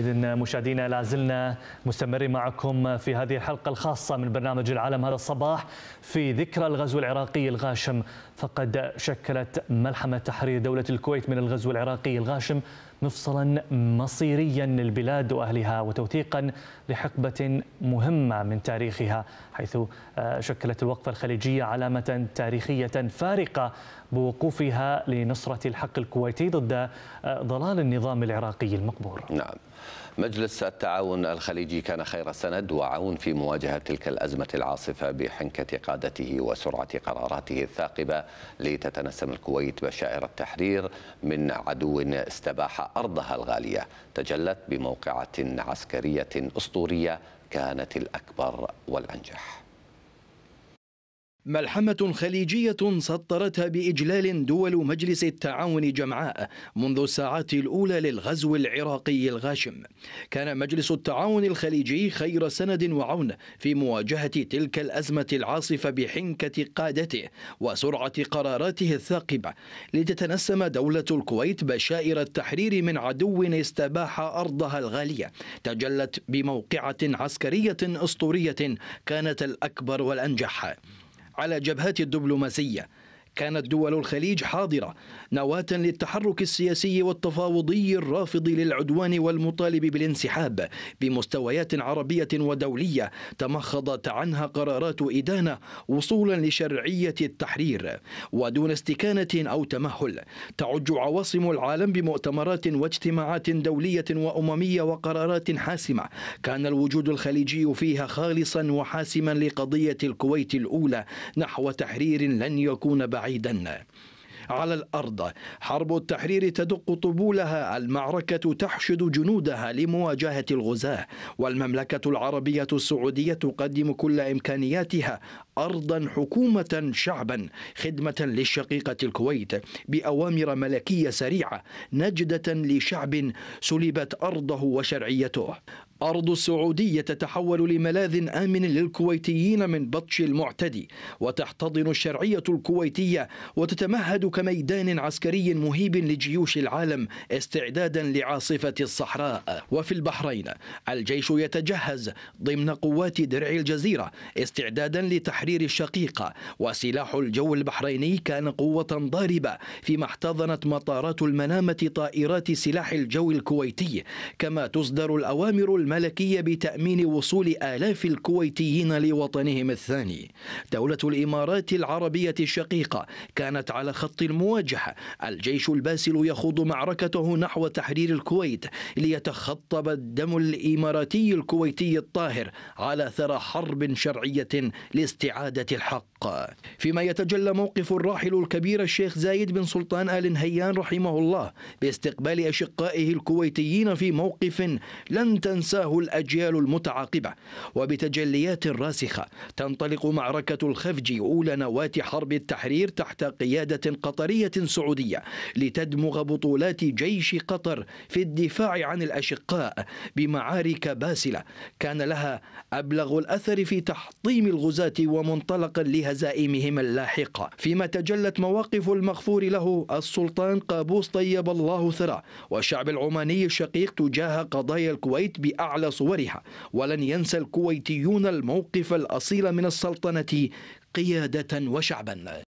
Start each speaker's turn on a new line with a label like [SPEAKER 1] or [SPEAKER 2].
[SPEAKER 1] إذا مشاهدينا لازلنا مستمرين معكم في هذه الحلقة الخاصة من برنامج العالم هذا الصباح في ذكرى الغزو العراقي الغاشم فقد شكلت ملحمة تحرير دولة الكويت من الغزو العراقي الغاشم مفصلا مصيريا للبلاد واهلها وتوثيقا لحقبه مهمه من تاريخها حيث آه، شكلت الوقفه الخليجيه علامه تاريخيه فارقه بوقوفها لنصره الحق الكويتي ضد آه، ضلال النظام العراقي المقبور.
[SPEAKER 2] نعم. مجلس التعاون الخليجي كان خير سند وعون في مواجهة تلك الأزمة العاصفة بحنكة قادته وسرعة قراراته الثاقبة لتتنسم الكويت بشائر التحرير من عدو استباح أرضها الغالية تجلت بموقعة عسكرية أسطورية كانت الأكبر والأنجح
[SPEAKER 3] ملحمة خليجية سطرتها بإجلال دول مجلس التعاون جمعاء منذ الساعات الأولى للغزو العراقي الغاشم كان مجلس التعاون الخليجي خير سند وعون في مواجهة تلك الأزمة العاصفة بحنكة قادته وسرعة قراراته الثاقبة لتتنسم دولة الكويت بشائر التحرير من عدو استباح أرضها الغالية تجلت بموقعة عسكرية أسطورية كانت الأكبر والأنجح على جبهات الدبلوماسية كانت دول الخليج حاضرة نواة للتحرك السياسي والتفاوضي الرافض للعدوان والمطالب بالانسحاب بمستويات عربية ودولية تمخضت عنها قرارات إدانة وصولا لشرعية التحرير ودون استكانة أو تمهل تعج عواصم العالم بمؤتمرات واجتماعات دولية وأممية وقرارات حاسمة كان الوجود الخليجي فيها خالصا وحاسما لقضية الكويت الأولى نحو تحرير لن يكون بعيدا بعيدا على الارض حرب التحرير تدق طبولها المعركه تحشد جنودها لمواجهه الغزاه والمملكه العربيه السعوديه تقدم كل امكانياتها أرضا حكومة شعبا خدمة للشقيقة الكويت بأوامر ملكية سريعة نجدة لشعب سلبت أرضه وشرعيته أرض السعودية تتحول لملاذ آمن للكويتيين من بطش المعتدي وتحتضن الشرعية الكويتية وتتمهد كميدان عسكري مهيب لجيوش العالم استعدادا لعاصفة الصحراء وفي البحرين الجيش يتجهز ضمن قوات درع الجزيرة استعدادا لتحرير التحرير الشقيقة وسلاح الجو البحريني كان قوة ضاربة فيما احتضنت مطارات المنامة طائرات سلاح الجو الكويتي كما تصدر الأوامر الملكية بتأمين وصول آلاف الكويتيين لوطنهم الثاني دولة الإمارات العربية الشقيقة كانت على خط المواجهة الجيش الباسل يخوض معركته نحو تحرير الكويت ليتخطب الدم الإماراتي الكويتي الطاهر على ثرى حرب شرعية لاستعادة إعادة الحق فيما يتجلى موقف الراحل الكبير الشيخ زايد بن سلطان آل نهيان رحمه الله باستقبال أشقائه الكويتيين في موقف لن تنساه الأجيال المتعاقبة وبتجليات راسخة تنطلق معركة الخفج أولى نواة حرب التحرير تحت قيادة قطرية سعودية لتدمغ بطولات جيش قطر في الدفاع عن الأشقاء بمعارك باسلة كان لها أبلغ الأثر في تحطيم الغزاة ومنطلقا لهزائمهم اللاحقة فيما تجلت مواقف المغفور له السلطان قابوس طيب الله ثراه والشعب العماني الشقيق تجاه قضايا الكويت بأعلى صورها ولن ينسى الكويتيون الموقف الأصيل من السلطنة قيادة وشعبا